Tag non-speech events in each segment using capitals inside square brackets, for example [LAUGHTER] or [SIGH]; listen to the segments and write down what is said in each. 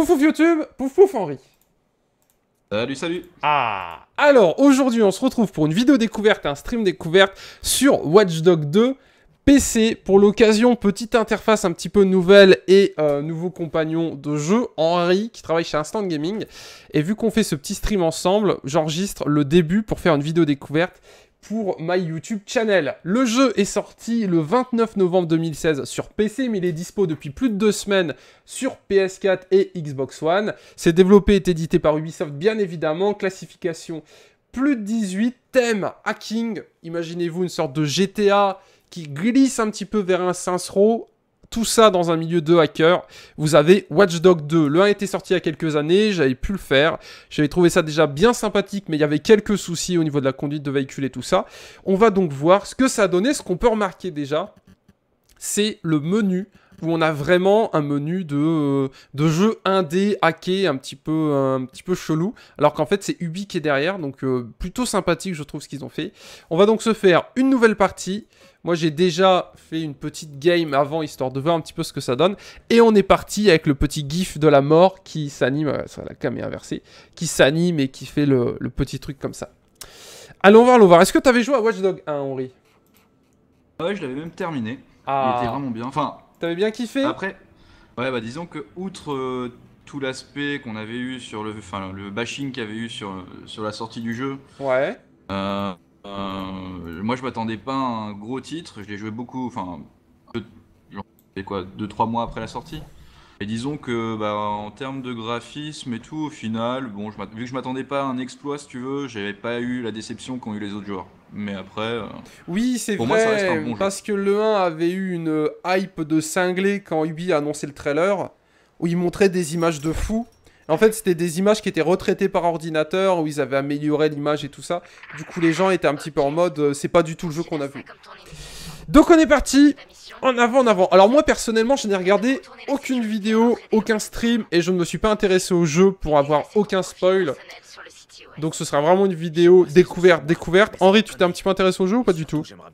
Pouf pouf YouTube, pouf pouf Henri. Salut, salut Ah Alors, aujourd'hui, on se retrouve pour une vidéo découverte, un stream découverte sur Watch Dogs 2 PC. Pour l'occasion, petite interface un petit peu nouvelle et euh, nouveau compagnon de jeu, Henri, qui travaille chez Instant Gaming. Et vu qu'on fait ce petit stream ensemble, j'enregistre le début pour faire une vidéo découverte pour ma YouTube Channel. Le jeu est sorti le 29 novembre 2016 sur PC, mais il est dispo depuis plus de deux semaines sur PS4 et Xbox One. C'est développé et édité par Ubisoft, bien évidemment. Classification plus de 18, thème hacking. Imaginez-vous une sorte de GTA qui glisse un petit peu vers un Saints Row tout ça dans un milieu de hacker. Vous avez Watchdog 2. Le 1 était sorti il y a quelques années, j'avais pu le faire. J'avais trouvé ça déjà bien sympathique, mais il y avait quelques soucis au niveau de la conduite de véhicule et tout ça. On va donc voir ce que ça a donné. Ce qu'on peut remarquer déjà, c'est le menu où on a vraiment un menu de, euh, de jeu indé, hacké, un petit peu, euh, un petit peu chelou, alors qu'en fait c'est Ubi qui est derrière, donc euh, plutôt sympathique je trouve ce qu'ils ont fait. On va donc se faire une nouvelle partie, moi, j'ai déjà fait une petite game avant, histoire de voir un petit peu ce que ça donne. Et on est parti avec le petit gif de la mort qui s'anime, euh, la caméra inversée, qui s'anime et qui fait le, petit truc comme ça. Allons voir, allons voir. Est-ce que t'avais joué à Watch Dog 1, Henri Ouais, je l'avais même terminé. Ah. Il était vraiment bien. Enfin... T'avais bien kiffé Après, ouais, bah disons que, outre... Euh, tout l'aspect qu'on avait eu sur le, enfin, le bashing qu'il y avait eu sur, euh, sur la sortie du jeu. Ouais. Euh, euh, moi, je m'attendais pas à un gros titre. Je l'ai joué beaucoup, enfin, quoi, 2-3 mois après la sortie. Et disons que, bah, en termes de graphisme et tout, au final, bon, je vu que je m'attendais pas à un exploit, si tu veux, j'avais pas eu la déception qu'ont eu les autres joueurs. Mais après. Euh, oui, c'est vrai. parce que le 1 avait eu une hype de cinglé quand Ubi a annoncé le trailer, où il montrait des images de fous. En fait, c'était des images qui étaient retraitées par ordinateur, où ils avaient amélioré l'image et tout ça. Du coup, les gens étaient un petit peu en mode, euh, c'est pas du tout le jeu qu'on a vu. Donc on est parti en avant, en avant. Alors moi, personnellement, je n'ai regardé aucune vidéo, aucun stream, et je ne me suis pas intéressé au jeu pour avoir aucun spoil. Donc ce sera vraiment une vidéo découverte, découverte. Henri, tu t'es un petit peu intéressé au jeu ou pas du tout J'aimerais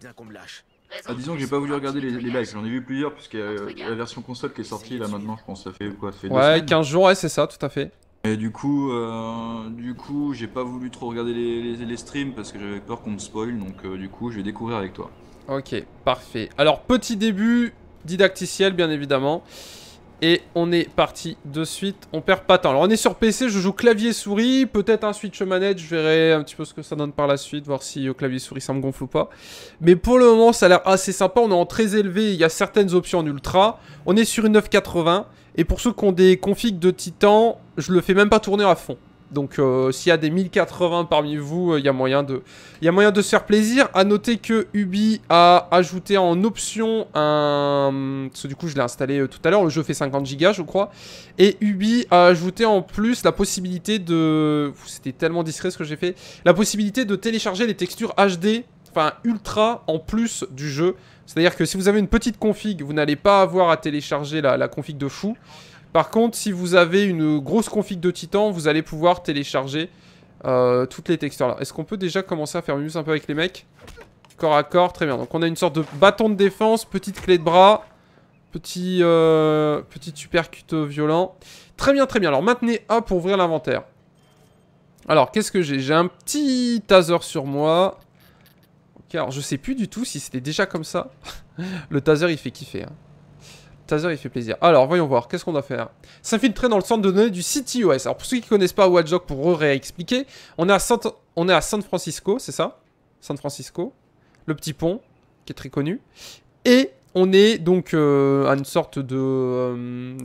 ah, disons que j'ai pas voulu regarder les, les j'en ai vu plusieurs, puisque euh, a la version console qui est sortie là maintenant, je pense, ça fait quoi ça fait Ouais, 15 jours, ouais, c'est ça, tout à fait. Et du coup, euh, du coup, j'ai pas voulu trop regarder les, les, streams parce que j'avais peur qu'on me spoil, donc euh, du coup, je vais découvrir avec toi. Ok, parfait. Alors, petit début didacticiel, bien évidemment. Et on est parti de suite, on perd pas de temps. Alors on est sur PC, je joue clavier-souris, peut-être un switch manette, je verrai un petit peu ce que ça donne par la suite, voir si au euh, clavier-souris ça me gonfle ou pas. Mais pour le moment ça a l'air assez sympa, on est en très élevé, il y a certaines options en ultra. On est sur une 980, et pour ceux qui ont des configs de titan, je le fais même pas tourner à fond. Donc euh, s'il y a des 1080 parmi vous, euh, il y, a moyen de, moyen de se faire plaisir. À noter que Ubi a ajouté en option un... Parce que du coup je l'ai installé euh, tout à l'heure, le jeu fait 50 gigas je crois. Et Ubi a ajouté en plus la possibilité de... C'était tellement discret ce que j'ai fait. La possibilité de télécharger les textures HD, enfin ultra en plus du jeu. C'est-à-dire que si vous avez une petite config, vous n'allez pas avoir à télécharger la, la config de fou. Par contre, si vous avez une grosse config de titan, vous allez pouvoir télécharger euh, toutes les textures. là. Est-ce qu'on peut déjà commencer à faire mieux un peu avec les mecs Corps à corps, très bien. Donc on a une sorte de bâton de défense, petite clé de bras, petit, euh, petit violent. Très bien, très bien. Alors maintenez A pour ouvrir l'inventaire. Alors, qu'est-ce que j'ai J'ai un petit taser sur moi. Ok, alors je sais plus du tout si c'était déjà comme ça. [LAUGHS] Le taser, il fait kiffer. Hein. Taser, il fait plaisir. Alors, voyons voir, qu'est-ce qu'on doit faire hein S'infiltrer dans le centre de données du CTOS. Alors, pour ceux qui ne connaissent pas Watchdog, pour réexpliquer, on est à, on est à San Francisco, c'est ça San Francisco, le petit pont, qui est très connu. Et on est donc euh, à une sorte de... Euh,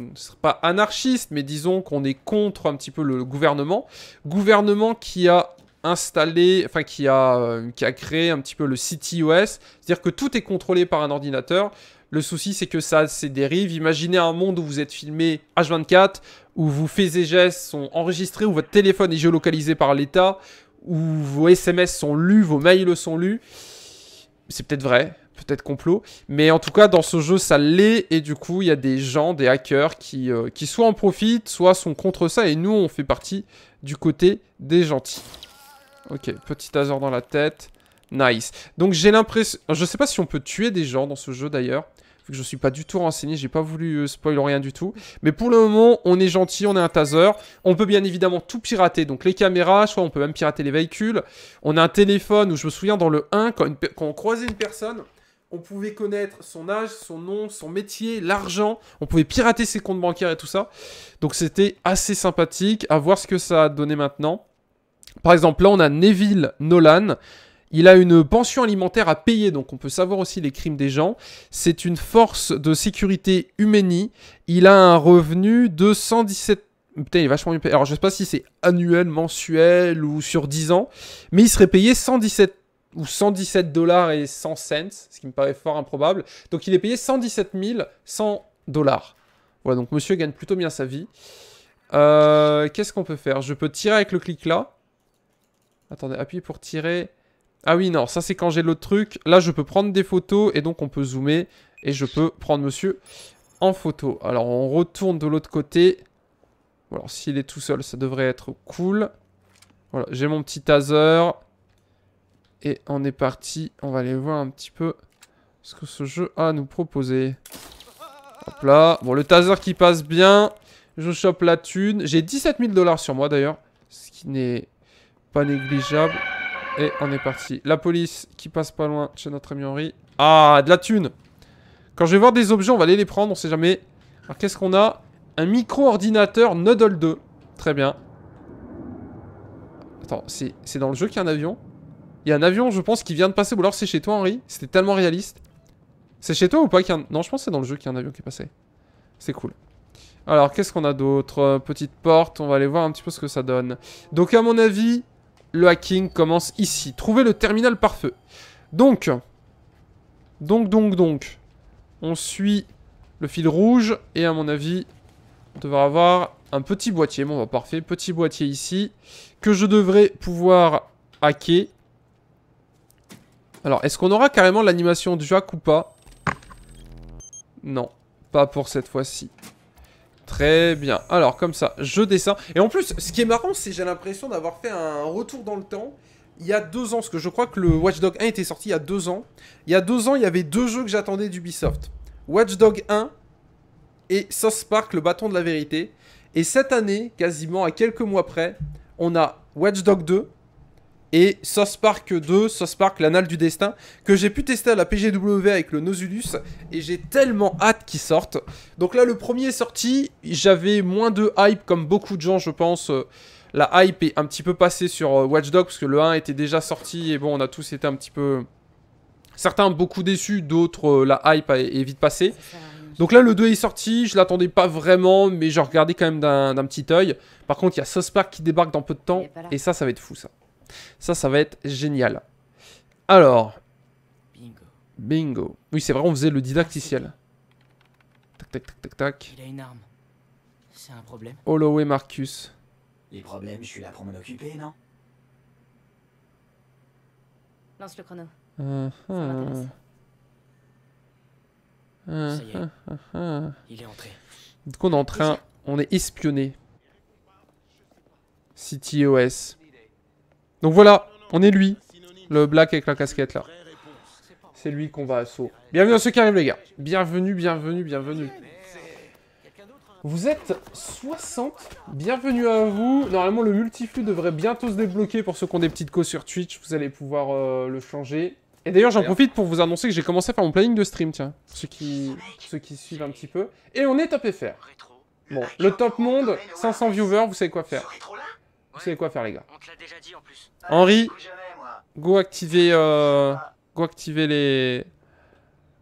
pas anarchiste, mais disons qu'on est contre un petit peu le gouvernement. Gouvernement qui a installé, enfin qui a, euh, qui a créé un petit peu le CityOS, c'est-à-dire que tout est contrôlé par un ordinateur. Le souci, c'est que ça a dérive Imaginez un monde où vous êtes filmé H24, où vos faits et gestes sont enregistrés, où votre téléphone est géolocalisé par l'État, où vos SMS sont lus, vos mails sont lus. C'est peut-être vrai, peut-être complot. Mais en tout cas, dans ce jeu, ça l'est. Et du coup, il y a des gens, des hackers qui, euh, qui soit en profitent, soit sont contre ça. Et nous, on fait partie du côté des gentils. Ok, petit taser dans la tête. Nice. Donc j'ai l'impression... Je sais pas si on peut tuer des gens dans ce jeu d'ailleurs. Vu que je suis pas du tout renseigné, j'ai pas voulu euh, spoiler rien du tout. Mais pour le moment, on est gentil, on est un taser. On peut bien évidemment tout pirater. Donc les caméras, soit on peut même pirater les véhicules. On a un téléphone où je me souviens dans le 1, quand, quand on croisait une personne... On pouvait connaître son âge, son nom, son métier, l'argent. On pouvait pirater ses comptes bancaires et tout ça. Donc c'était assez sympathique. À voir ce que ça a donné maintenant. Par exemple, là, on a Neville Nolan. Il a une pension alimentaire à payer, donc on peut savoir aussi les crimes des gens. C'est une force de sécurité huménie. Il a un revenu de 117 Putain, il est vachement Alors, je sais pas si c'est annuel, mensuel ou sur 10 ans, mais il serait payé 117 ou 117 dollars et 100 cents, ce qui me paraît fort improbable. Donc, il est payé 117 100 dollars. Voilà, donc monsieur gagne plutôt bien sa vie. Euh, qu'est-ce qu'on peut faire Je peux tirer avec le clic là. Attendez, appuyez pour tirer. Ah oui, non, ça c'est quand j'ai l'autre truc. Là, je peux prendre des photos et donc on peut zoomer. Et je peux prendre monsieur en photo. Alors, on retourne de l'autre côté. Alors, s'il est tout seul, ça devrait être cool. Voilà, j'ai mon petit taser. Et on est parti. On va aller voir un petit peu ce que ce jeu a à nous proposer. Hop là. Bon, le taser qui passe bien. Je chope la thune. J'ai 17 000 dollars sur moi d'ailleurs. Ce qui n'est pas négligeable. Et on est parti. La police qui passe pas loin chez notre ami Henri. Ah, de la thune Quand je vais voir des objets, on va aller les prendre, on sait jamais. Alors qu'est-ce qu'on a Un micro-ordinateur Nuddle 2. Très bien. Attends, c'est dans le jeu qu'il y a un avion Il y a un avion, je pense, qui vient de passer. Ou alors c'est chez toi, Henri. C'était tellement réaliste. C'est chez toi ou pas qu'il a un... Non, je pense que c'est dans le jeu qu'il y a un avion qui est passé. C'est cool. Alors, qu'est-ce qu'on a d'autre Petite porte, on va aller voir un petit peu ce que ça donne. Donc, à mon avis, le hacking commence ici. Trouver le terminal par feu. Donc, donc, donc, donc, on suit le fil rouge et à mon avis, on devrait avoir un petit boîtier. Bon, bah, parfait, petit boîtier ici que je devrais pouvoir hacker. Alors, est-ce qu'on aura carrément l'animation du hack ou pas Non, pas pour cette fois-ci. Très bien. Alors, comme ça, je descends. Et en plus, ce qui est marrant, c'est j'ai l'impression d'avoir fait un retour dans le temps. Il y a deux ans, parce que je crois que le Watch Dog 1 était sorti il y a deux ans. Il y a deux ans, il y avait deux jeux que j'attendais d'Ubisoft. Watch Dog 1 et South Park, le bâton de la vérité. Et cette année, quasiment à quelques mois près, on a Watch Dog 2, et South Park 2, Sauce Park l'anal du destin, que j'ai pu tester à la PGW avec le Nozulus, et j'ai tellement hâte qu'ils sortent. Donc là, le premier est sorti, j'avais moins de hype, comme beaucoup de gens, je pense. La hype est un petit peu passée sur euh, Watch parce que le 1 était déjà sorti, et bon, on a tous été un petit peu... Certains beaucoup déçus, d'autres, euh, la hype est vite passée. Donc là, le 2 est sorti, je l'attendais pas vraiment, mais je regardais quand même d'un petit œil. Par contre, il y a South Park qui débarque dans peu de temps, et ça, ça va être fou, ça. Ça, ça va être génial. Alors. Bingo. Oui, c'est vrai, on faisait le didacticiel. Tac, tac, tac, tac, tac. Il a une arme. C'est un problème. Holloway Marcus. Les problèmes, je suis là pour m'en occuper, non Lance le chrono. Ah, ah. Ah, ça y est. Il est entré. coup, on est en train, on est espionné. CTOS. Donc voilà, on est lui. Le black avec la casquette là. C'est lui qu'on va assaut. Bienvenue à ceux qui arrivent les gars. Bienvenue, bienvenue, bienvenue. Vous êtes 60. Bienvenue à vous. Normalement le multiflux devrait bientôt se débloquer pour ceux qui ont des petites causes sur Twitch. Vous allez pouvoir euh, le changer. Et d'ailleurs, j'en profite pour vous annoncer que j'ai commencé à faire mon planning de stream, tiens. Ceux qui, ceux qui suivent un petit peu. Et on est top FR. Bon, le top monde, 500 viewers, vous savez quoi faire. Vous savez quoi faire, les gars. On te l'a déjà Henri, go activer, euh, go activer les...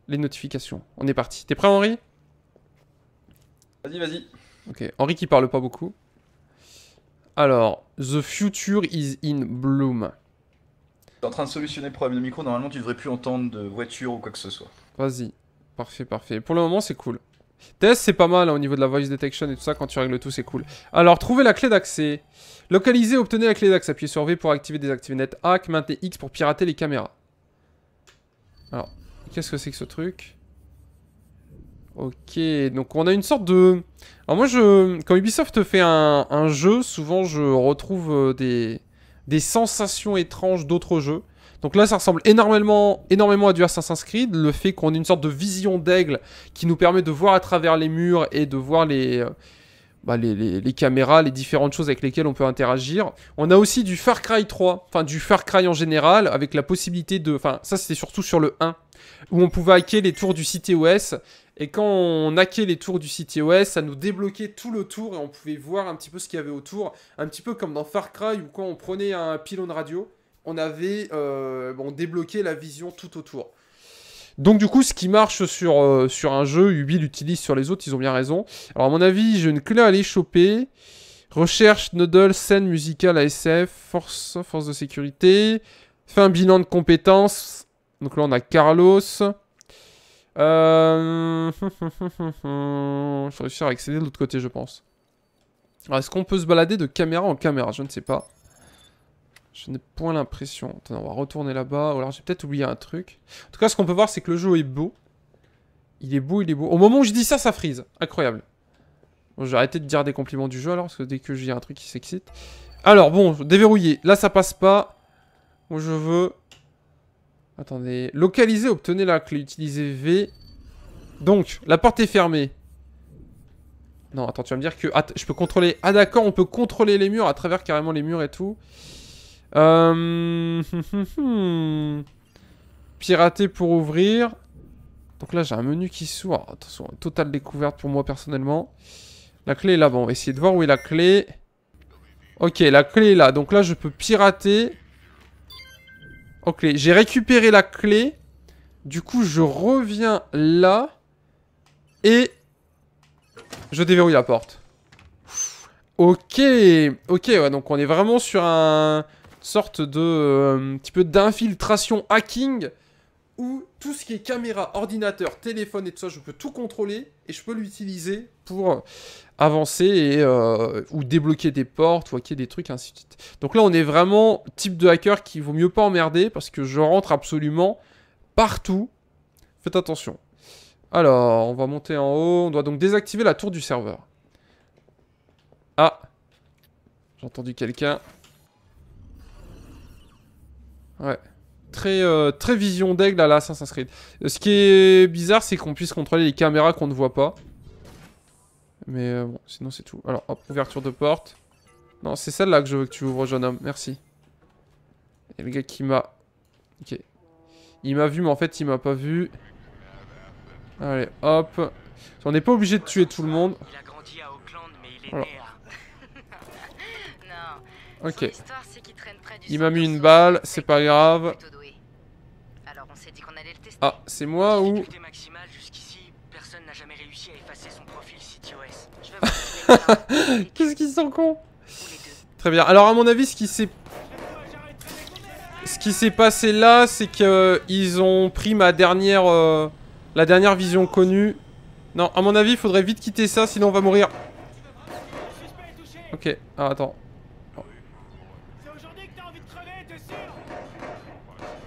les notifications. On est parti. T'es prêt, Henri Vas-y, vas-y. Ok, Henri qui parle pas beaucoup. Alors, The Future is in Bloom. T'es en train de solutionner le problème de micro, normalement tu devrais plus entendre de voiture ou quoi que ce soit. Vas-y, parfait, parfait. Pour le moment c'est cool. Test, c'est pas mal hein, au niveau de la voice detection et tout ça. Quand tu règles tout, c'est cool. Alors, trouver la clé d'accès. Localiser, obtenez la clé d'accès. Appuyez sur V pour activer, désactiver hack, maintenez X pour pirater les caméras. Alors, qu'est-ce que c'est que ce truc Ok, donc on a une sorte de... Alors moi, je... quand Ubisoft fait un, jeu, souvent je retrouve euh, des sensations étranges d'autres jeux. Donc là, ça ressemble énormément, énormément à du Assassin's Creed. Le fait qu'on ait une sorte de vision d'aigle qui nous permet de voir à travers les murs et de voir les, euh, bah, les, caméras, les différentes choses avec lesquelles on peut interagir. On a aussi du Far Cry 3, enfin du Far Cry en général, avec la possibilité de... Enfin, ça c'était surtout sur le 1, où on pouvait hacker les tours du City OS. Et quand on hackait les tours du City OS, ça nous débloquait tout le tour et on pouvait voir un petit peu ce qu'il y avait autour. Un petit peu comme dans Far Cry, où quand on prenait un pylône radio, on avait euh, bon, débloqué la vision tout autour. Donc du coup, ce qui marche sur, euh, sur un jeu, Ubi l'utilise sur les autres, ils ont bien raison. Alors à mon avis, j'ai une clé à aller choper. Recherche, Noodle, scène musicale, ASF, force, force de sécurité. Fin bilan de compétences. Donc là, on a Carlos. Euh, [LAUGHS] je vais réussir à accéder de l'autre côté, je pense. Est-ce qu'on peut se balader de caméra en caméra Je ne sais pas. Je n'ai point l'impression. on va retourner là-bas. Ou alors j'ai peut-être oublié un truc. En tout cas, ce qu'on peut voir, c'est que le jeu est beau. Il est beau, il est beau. Au moment où je dis ça, ça frise. Incroyable. Bon, j'ai arrêté de dire des compliments du jeu alors, parce que dès que j'ai un truc qui s'excite. Alors, bon, déverrouiller. Là, ça passe pas. Moi, je veux... Attendez. Localiser, obtenez la clé. Utiliser V. Donc, la porte est fermée. Non, attends, tu vas me dire que... je peux contrôler... Ah d'accord, on peut contrôler les murs à travers carrément les murs et tout. Euh, [LAUGHS] pirater pour ouvrir. Donc là, j'ai un menu qui s'ouvre. Attention, totale découverte pour moi personnellement. La clé est là. Bon, Essayez essayer de voir où est la clé. Ok, la clé est là. Donc là, je peux pirater. Ok, j'ai récupéré la clé. Du coup, je reviens là. Et je déverrouille la porte. Ok, ok, ouais, donc on est vraiment sur un, sorte de euh, un petit peu d'infiltration hacking où tout ce qui est caméra, ordinateur, téléphone et tout ça, je peux tout contrôler et je peux l'utiliser pour avancer euh, ou débloquer des portes ou hacker des trucs, ainsi de suite. Donc là, on est vraiment type de hacker qui vaut mieux pas emmerder parce que je rentre absolument partout. Faites attention. Alors, on va monter en haut. On doit donc désactiver la tour du serveur. Ah, j'ai entendu quelqu'un. Ouais. Très, euh, très vision d'aigle à la Assassin's Creed. Euh, ce qui est bizarre, c'est qu'on puisse contrôler les caméras qu'on ne voit pas. Mais euh, bon, sinon c'est tout. Alors, hop, ouverture de porte. Non, c'est celle-là que je veux que tu ouvres, jeune homme. Merci. Et le gars qui m'a... Ok. Il m'a vu, mais en fait, il m'a pas vu. Allez, hop. On n'est pas obligé de tuer tout le monde. Ok. Il m'a mis une balle, c'est pas grave. Ah, c'est moi ou... Qu'est-ce qu'ils sont cons Très bien. Alors à mon avis, ce qui s'est... Ce qui s'est passé là, c'est que euh, ils ont pris ma dernière... Euh, la dernière vision connue. Non, à mon avis, il faudrait vite quitter ça, sinon on va mourir. Ok, ah, attends.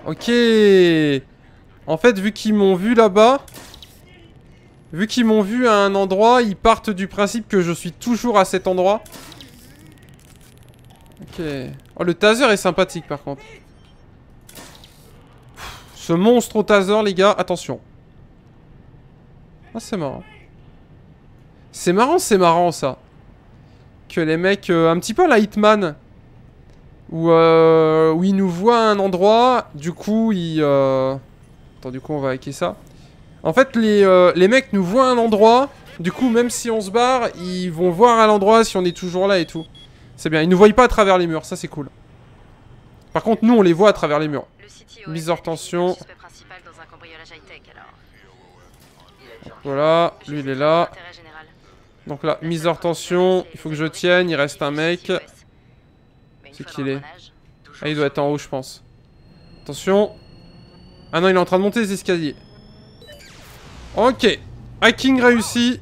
Ok En fait, vu qu'ils m'ont vu là-bas... Vu qu'ils m'ont vu à un endroit, ils partent du principe que je suis toujours à cet endroit. Ok. Oh, le taser est sympathique, par contre. ce monstre au taser, les gars, attention. Ah, c'est marrant. C'est marrant, c'est marrant, ça. Que les mecs... Euh, un petit peu à la Hitman. Euh, où, euh, nous voit à un endroit, du coup il... Euh, attends, du coup on va hacker ça. En fait les, euh, les mecs nous voient à un endroit, du coup même si on se barre, ils vont voir à l'endroit si on est toujours là et tout. C'est bien, ils nous voient pas à travers les murs, ça c'est cool. Par contre nous on les voit à travers les murs. Mise hors tension. Voilà, lui il est là. Donc là, mise hors tension, il faut que je tienne, il reste un mec. C'est qui est Ah, il doit être en haut, je pense. Attention. Ah non, il est en train de monter les escaliers. Ok. Hacking réussi.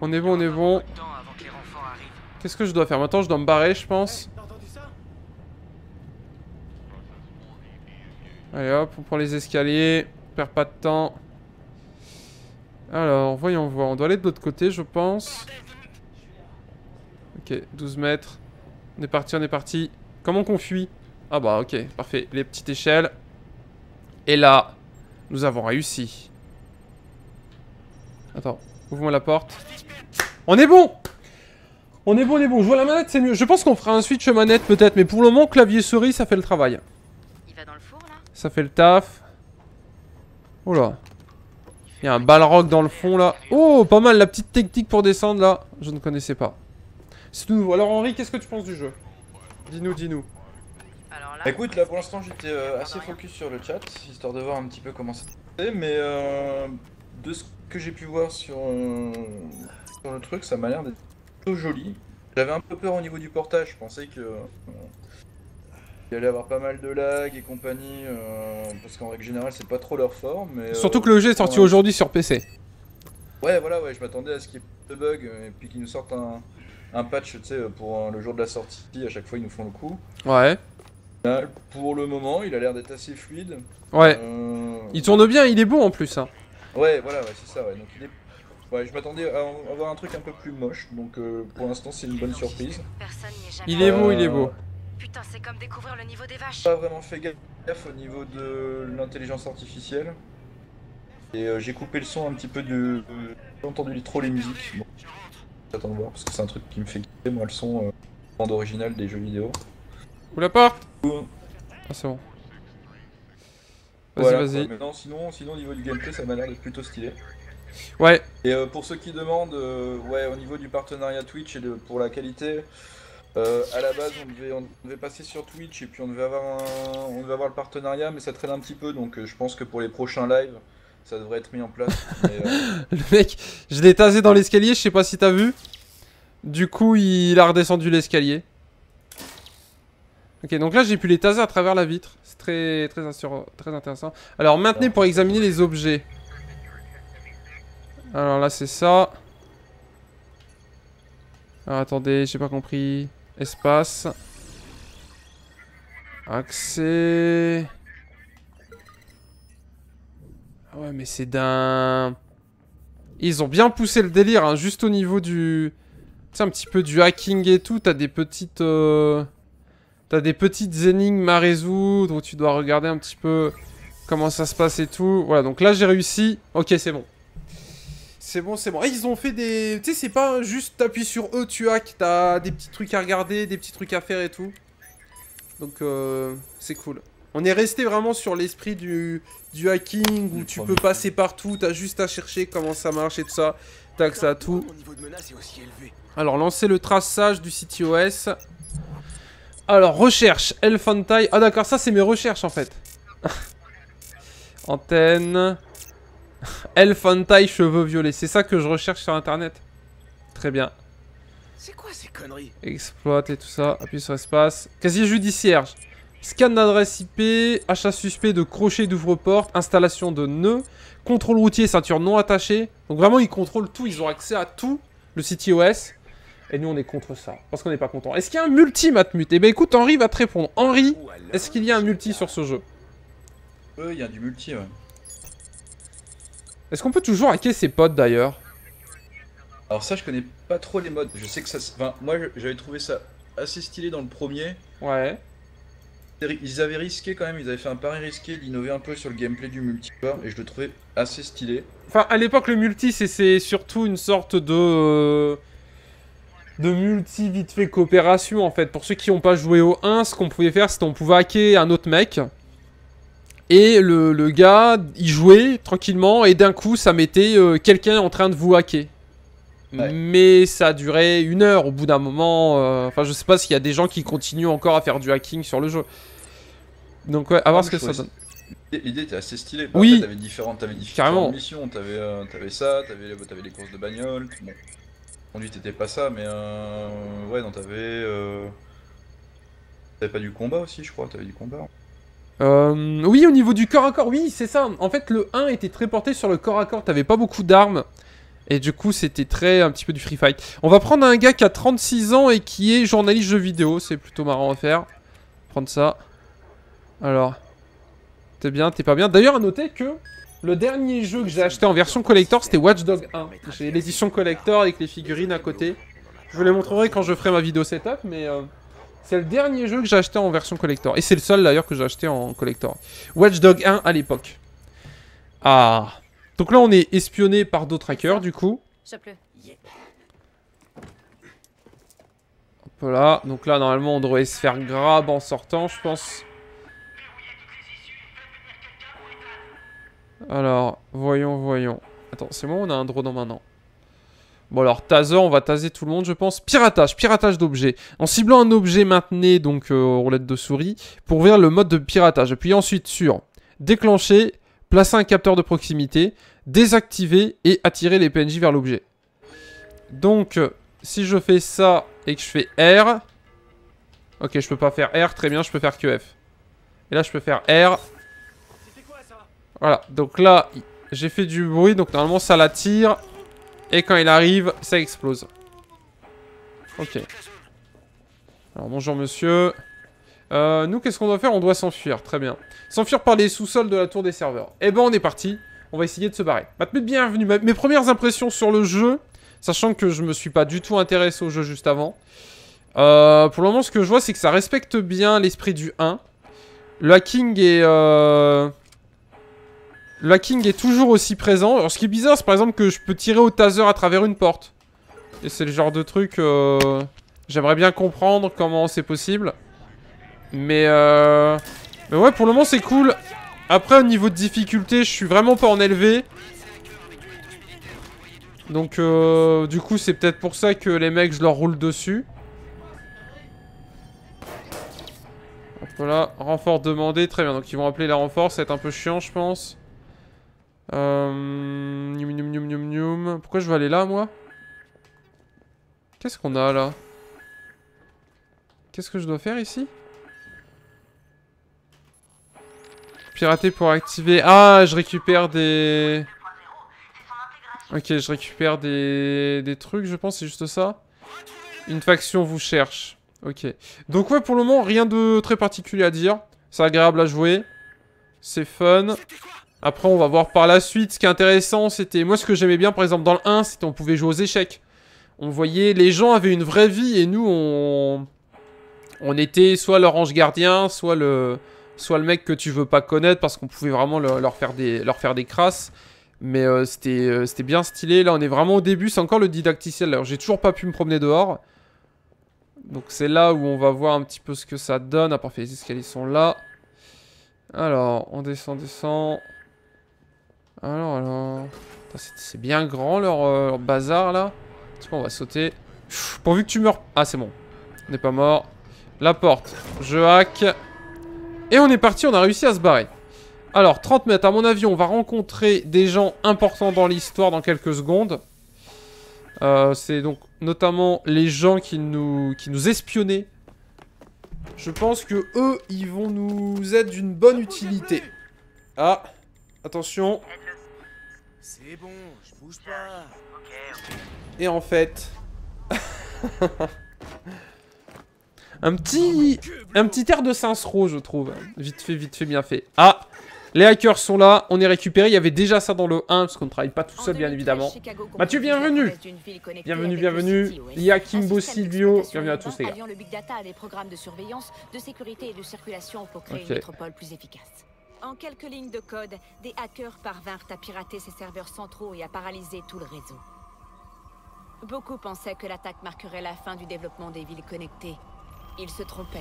On est bon, on est bon. Qu'est-ce que je dois faire Maintenant, je dois me barrer, je pense. Eh, Allez, hop, on prend les escaliers. On perd pas de temps. Alors, voyons voir. On doit aller de l'autre côté, je pense. Ok, 12 mètres. On est parti, on est parti. Comment qu'on fuit Ah bah ok, parfait. Les petites échelles. Et là, nous avons réussi. Attends, ouvre-moi la porte. On est bon On est bon, on est bon. Je vois la manette, c'est mieux. Je pense qu'on fera un switch manette peut-être, mais pour le moment, clavier souris, ça fait le travail. Ça fait le taf. Oh là. Il y a un balrog dans le fond, là. Oh, pas mal la petite technique pour descendre, là. Je ne connaissais pas. C'est tout Alors Henri, qu'est-ce que tu penses du jeu Dis-nous, dis-nous. Bah, écoute, là pour l'instant j'étais euh, assez focus sur le chat, histoire de voir un petit peu comment ça mais euh, de ce que j'ai pu voir euh, sur, le truc, ça m'a l'air d'être plutôt joli. J'avais un peu peur au niveau du portage, je pensais que il allait avoir pas mal de lag et compagnie, parce qu'en règle générale c'est pas trop leur fort, mais... Surtout que le jeu est sorti aujourd'hui sur PC. Ouais, voilà, ouais, je m'attendais à ce qu'il y ait de bugs, et puis qu'ils nous sortent un un patch, tu sais, euh, pour euh, le jour de la sortie, à chaque fois ils nous font le coup. Ouais. pour le moment, il a l'air d'être assez fluide. Ouais. Euh, il tourne bien, il est beau en plus. Hein. Ouais, voilà, c'est ça. Ouais. ouais je m'attendais à avoir un truc un peu plus moche, donc pour l'instant c'est une bonne surprise. Il est beau, il est beau. Putain, c'est comme découvrir le niveau des vaches. Pas vraiment fait gaffe au niveau de l'intelligence artificielle. Et j'ai coupé le son un petit peu du. J'ai entendu trop les musiques. J'attends de voir parce que c'est un truc qui me fait quitter moi, le son en euh, bande des jeux vidéo. Ou la porte Ah, c'est bon. Vas-y, vas-y. Non, sinon, sinon, au niveau du gameplay, ça m'a l'air d'être plutôt stylé. Ouais. Et euh, pour ceux qui demandent, euh, ouais, au niveau du partenariat Twitch et pour la qualité, à la base, on devait, passer sur Twitch et puis on devait avoir, on devait avoir le partenariat, mais ça traîne un petit peu, donc je pense que pour les prochains lives ça devrait être mis en place. [LAUGHS] Euh, le mec, je l'ai tasé dans l'escalier, je sais pas si t'as vu. Du coup, il a redescendu l'escalier. Ok, donc là j'ai pu les taser à travers la vitre. C'est très, très, très intéressant. Alors maintenant pour examiner les objets. Alors là c'est ça. Alors attendez, j'ai pas compris. Espace. Accès. Ah ouais, mais c'est d'un... Ils ont bien poussé le délire, hein, juste au niveau du... Tu sais, un petit peu du hacking et tout, t'as des petites... Euh, t'as des petites énigmes à résoudre, où tu dois regarder un petit peu comment ça se passe et tout. Voilà, donc là j'ai réussi. Ok, c'est bon. C'est bon, c'est bon. Et ils ont fait des... Tu sais, c'est pas juste t'appuies sur E, tu hack. T'as des petits trucs à regarder, des petits trucs à faire et tout. Donc, euh, c'est cool. On est resté vraiment sur l'esprit du, du hacking où tu peux passer partout, t'as juste à chercher comment ça marche et tout ça. Tac, ça tout. Alors, lancer le traçage du OS. Alors, recherche, Elfantai. Ah d'accord, ça c'est mes recherches en fait. [LAUGHS] Antenne. Elfantai, cheveux violets. C'est ça que je recherche sur internet. Très bien. C'est quoi ces conneries Exploite et tout ça. Appuie sur espace. Casier judiciaire. Scan d'adresse IP, achat suspect de crochet d'ouvre-porte, installation de nœuds, contrôle routier, ceinture non attachée. Donc vraiment, ils contrôlent tout, ils ont accès à tout, le site OS. Et nous, on est contre ça, parce qu'on n'est pas content. Est-ce qu'il y a un multi, Matmut Eh ben écoute, Henri va te répondre. Henri, est-ce qu'il y a un multi sur ce jeu Euh, il y a du multi, ouais. Est-ce qu'on peut toujours hacker ses potes, d'ailleurs Alors ça, je connais pas trop les modes. Je sais que ça... moi, j'avais trouvé ça assez stylé dans le premier. Ouais ils avaient risqué quand même, ils avaient fait un pari risqué d'innover un peu sur le gameplay du multijoueur et je le trouvais assez stylé. Enfin, à l'époque, le multi, c'est surtout une sorte de. Euh, de multi vite fait coopération en fait. Pour ceux qui n'ont pas joué au 1, ce qu'on pouvait faire, c'est qu'on pouvait hacker un autre mec. Et le, gars, il jouait tranquillement et d'un coup, ça mettait euh, quelqu'un en train de vous hacker. Mais ça a duré une heure au bout d'un moment. Euh, enfin, je sais pas s'il y a des gens qui continuent encore à faire du hacking sur le jeu. Donc, ouais, à voir ah, ce que ça donne. L'idée était assez stylée. oui. t'avais différentes, avais différentes missions. T'avais euh, ça, t'avais les, courses de bagnole. Bon, conduite était pas ça, mais euh, ouais, non, t'avais. t'avais pas du combat aussi, je crois. T'avais du combat. oui, au niveau du corps à corps, oui, c'est ça. En fait, le 1 était très porté sur le corps à corps. T'avais pas beaucoup d'armes. Et du coup, c'était très un petit peu du free fight. On va prendre un gars qui a 36 ans et qui est journaliste de vidéo. C'est plutôt marrant à faire. Prendre ça. Alors. T'es bien, t'es pas bien. D'ailleurs, à noter que le dernier jeu que j'ai acheté en version collector, c'était Watch Dog 1. J'ai l'édition collector avec les figurines à côté. Je vous les montrerai quand je ferai ma vidéo setup, mais... Euh, c'est le dernier jeu que j'ai acheté en version collector. Et c'est le seul d'ailleurs que j'ai acheté en collector. Watch Dog 1 à l'époque. Ah. Donc là, on est espionné par d'autres hackers, du coup. Hop là. Donc là, normalement, on devrait se faire grab en sortant, je pense. Alors, voyons, voyons. Attends, c'est moi on a un drone maintenant. Bon alors, taser, on va taser tout le monde, je pense. Piratage, piratage d'objets. En ciblant un objet, maintenez donc euh, roulette de souris pour voir le mode de piratage. Appuyez ensuite sur déclencher placer un capteur de proximité, désactiver et attirer les PNJ vers l'objet. Donc, euh, si je fais ça et que je fais R... Ok, je peux pas faire R, très bien, je peux faire QF. Et là, je peux faire R. Voilà, donc là, j'ai fait du bruit, donc normalement, ça l'attire. Et quand il arrive, ça explose. Ok. Alors, bonjour, monsieur. Euh, nous, qu'est-ce qu'on doit faire On doit s'enfuir, très bien. S'enfuir par les sous-sols de la tour des serveurs. Eh ben, on est parti. On va essayer de se barrer. Maintenant, bienvenue. Mes premières impressions sur le jeu, sachant que je me suis pas du tout intéressé au jeu juste avant. Euh, pour le moment, ce que je vois, c'est que ça respecte bien l'esprit du 1. Le hacking est... Euh, le hacking est toujours aussi présent. Alors, ce qui est bizarre, c'est par exemple que je peux tirer au taser à travers une porte. Et c'est le genre de truc... Euh, j'aimerais bien comprendre comment c'est possible. Mais, euh... Mais ouais, pour le moment, c'est cool. Après, au niveau de difficulté, je suis vraiment pas en élevé. Donc, euh, du coup, c'est peut-être pour ça que les mecs, je leur roule dessus. Voilà, renfort demandé, très bien. Donc ils vont appeler la renforts, ça va être un peu chiant, je pense. Euh... Pourquoi je vais aller là, moi Qu'est-ce qu'on a, là Qu'est-ce que je dois faire, ici raté pour activer... Ah, je récupère des... Ok, je récupère des, des trucs, je pense, c'est juste ça. Une faction vous cherche. Ok. Donc ouais, pour le moment, rien de très particulier à dire. C'est agréable à jouer. C'est fun. Après, on va voir par la suite. Ce qui est intéressant, c'était... Moi, ce que j'aimais bien, par exemple, dans le 1, c'était on pouvait jouer aux échecs. On voyait... Les gens avaient une vraie vie et nous, on... On était soit leur ange gardien, soit le soit le mec que tu veux pas connaître parce qu'on pouvait vraiment leur, faire des, leur faire des crasses. Mais euh, euh, c'était bien stylé. Là, on est vraiment au début. C'est encore le didacticiel. Alors, j'ai toujours pas pu me promener dehors. Donc, c'est là où on va voir un petit peu ce que ça donne. À parfait les escaliers sont là. Alors, on descend, descend. Alors, alors... C'est bien grand, leur, euh, bazar, là. Est-ce qu'on va sauter Pourvu que tu meurs... Ah, c'est bon. On n'est pas mort. La porte. Je hack. Et on est parti, on a réussi à se barrer. Alors, 30 mètres, à mon avis, on va rencontrer des gens importants dans l'histoire dans quelques secondes. Euh, c'est donc notamment les gens qui nous, qui nous espionnaient. Je pense que eux, ils vont nous être d'une bonne utilité. Ah, attention. C'est bon, je bouge pas. Et en fait... [LAUGHS] Un petit... Un petit air de Sainsereau, je trouve. Vite fait, vite fait, bien fait. Ah les hackers sont là, on est récupéré. Il y avait déjà ça dans le 1, parce qu'on ne travaille pas tout seul, bien évidemment. Mathieu, bienvenue Bienvenue, bienvenue. Il y a Kimbo Silvio. Bienvenue à tous, les gars. Le big data des programmes de surveillance, de sécurité et de circulation pour créer une métropole plus efficace. En quelques lignes de code, des hackers parvinrent à pirater ces serveurs centraux et à paralyser tout le réseau. Beaucoup pensaient que l'attaque marquerait la fin du développement des villes connectées, se trompait.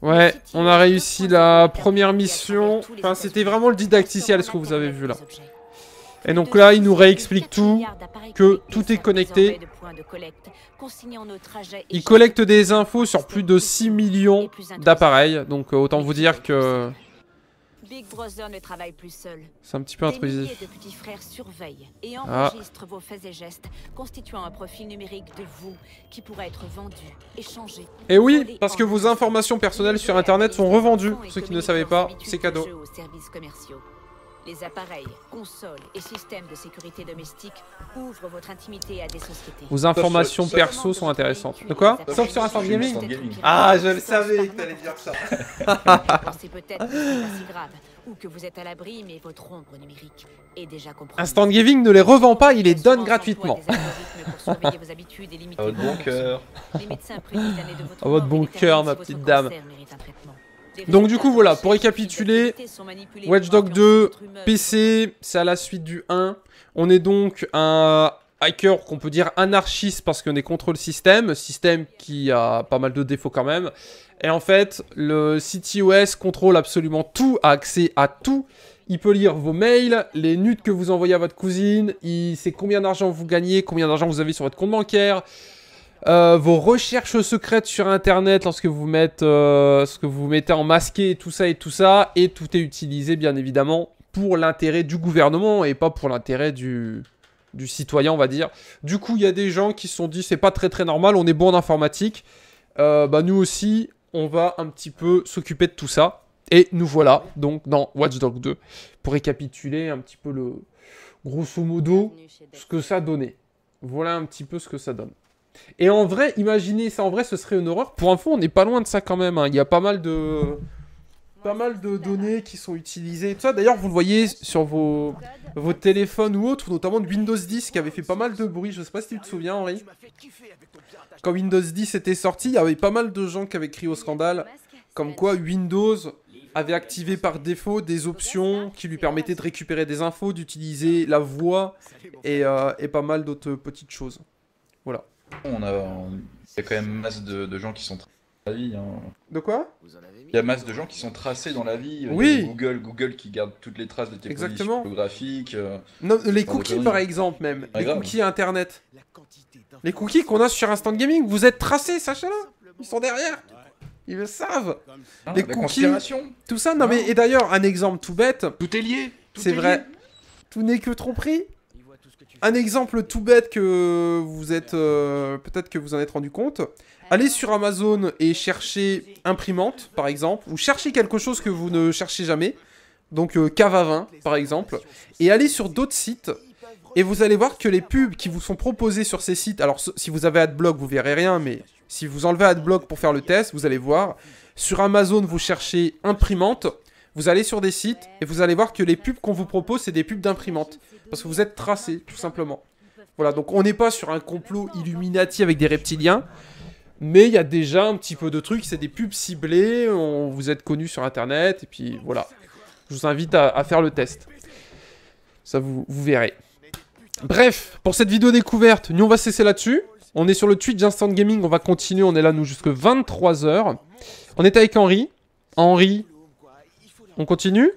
Ouais, on a réussi la première mission. Enfin, c'était vraiment le didacticiel ce que vous avez vu là. Et donc là, il nous réexplique tout, que tout est connecté. Il collecte des infos sur plus de 6 millions d'appareils, donc euh, autant vous dire que... Big Brother ne travaille plus seul. C'est un petit peu intrusif. Des de petits frères surveillent et ah. enregistrent vos faits et gestes, constituant un profil numérique de vous qui pourrait être vendu, échangé. Et oui, parce que vos informations personnelles sur Internet sont revendues. Ceux qui ne savaient pas, c'est cadeau. Aux services commerciaux. Les appareils, consoles et systèmes de sécurité domestique ouvrent votre intimité à des sociétés. Vos informations perso sont intéressantes. De quoi Sauf sur Instant Gaming Ah, je le savais que t'allais dire ça C'est peut-être pas si grave, ou que vous êtes à l'abri, mais votre ombre numérique est déjà compromise. Instant Gaming ne les revend pas, il les donne gratuitement. À votre bon cœur. À votre bon cœur, ma petite dame. Donc du coup voilà, pour récapituler, Watchdog Dog 2, PC, c'est à la suite du 1. On est donc un hacker qu'on peut dire anarchiste parce qu'on est contre le système, système qui a pas mal de défauts quand même. Et en fait, le CTOS contrôle absolument tout, a accès à tout. Il peut lire vos mails, les nudes que vous envoyez à votre cousine, il sait combien d'argent vous gagnez, combien d'argent vous avez sur votre compte bancaire, euh, vos recherches secrètes sur internet lorsque vous mettez, ce euh, vous mettez en masqué et tout ça et tout ça et tout est utilisé bien évidemment pour l'intérêt du gouvernement et pas pour l'intérêt du citoyen on va dire. Du coup il y a des gens qui se sont dit c'est pas très très normal, on est bon en informatique, euh, bah nous aussi on va un petit peu s'occuper de tout ça et nous voilà donc dans Watch dog 2 pour récapituler un petit peu le grosso modo ce que ça donnait. Voilà un petit peu ce que ça donne. Et en vrai, imaginez ça en vrai, ce serait une horreur. Pour info, on n'est pas loin de ça quand même. Hein. Il y a pas mal de pas mal de données qui sont utilisées. d'ailleurs, vous le voyez sur vos, vos téléphones ou autres, notamment Windows 10 qui avait fait pas mal de bruit. Je sais pas si tu te souviens, Henri. Quand Windows 10 était sorti, il y avait pas mal de gens qui avaient crié au scandale, comme quoi Windows avait activé par défaut des options qui lui permettaient de récupérer des infos, d'utiliser la voix et, euh, et pas mal d'autres petites choses. Voilà. On a, il y a quand même masse de, gens qui sont tracés dans la vie. Hein. De quoi Il y a masse de gens qui sont tracés dans la vie. Oui. Google, Google qui garde toutes les traces de tes Exactement. Euh, les cookies par exemple même, les cookies internet. Les cookies qu'on a sur Instant Gaming, vous êtes tracés, sachez-le Ils sont derrière Ils le savent ah, Les cookies. Tout ça, non mais, ah. et d'ailleurs, un exemple tout bête, Tout est lié. c'est vrai, tout n'est que tromperie un exemple tout bête que vous êtes euh, peut-être que vous en êtes rendu compte. Allez sur Amazon et cherchez imprimante par exemple, ou cherchez quelque chose que vous ne cherchez jamais, donc euh, cava par exemple, et allez sur d'autres sites et vous allez voir que les pubs qui vous sont proposées sur ces sites, alors si vous avez AdBlock vous verrez rien, mais si vous enlevez AdBlock pour faire le test, vous allez voir sur Amazon vous cherchez imprimante vous allez sur des sites et vous allez voir que les pubs qu'on vous propose, c'est des pubs d'imprimantes. Parce que vous êtes tracé, tout simplement. Voilà, donc on n'est pas sur un complot Illuminati avec des reptiliens. Mais il y a déjà un petit peu de trucs, c'est des pubs ciblées, on, vous êtes connu sur internet, et puis voilà. Je vous invite à, faire le test. Ça, vous, verrez. Bref, pour cette vidéo découverte, nous on va cesser là-dessus. On est sur le Twitch Instant Gaming, on va continuer, on est là nous jusque 23h. On est avec Henri. Henri, on continue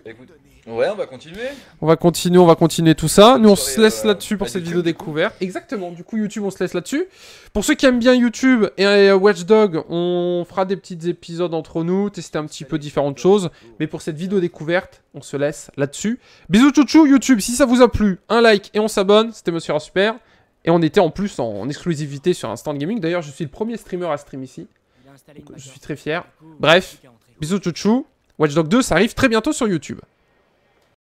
Ouais, on va continuer. On va continuer, on va continuer tout ça. Nous, on se laisse euh, là-dessus pour bah, cette vidéo découverte. Exactement. Du coup, YouTube, on se laisse là-dessus. Pour ceux qui aiment bien YouTube et euh, Watchdog, on fera des petits épisodes entre nous, tester un petit peu différentes choses. Mais pour cette vidéo découverte, on se laisse là-dessus. Bisous, chouchou, YouTube. Si ça vous a plu, un like et on s'abonne. C'était Monsieur Super. Et on était en plus en exclusivité sur Instant Gaming. D'ailleurs, je suis le premier streamer à stream ici. je suis très fier. Bref, bisous, chouchou. Watch Dogs 2, ça arrive très bientôt sur YouTube.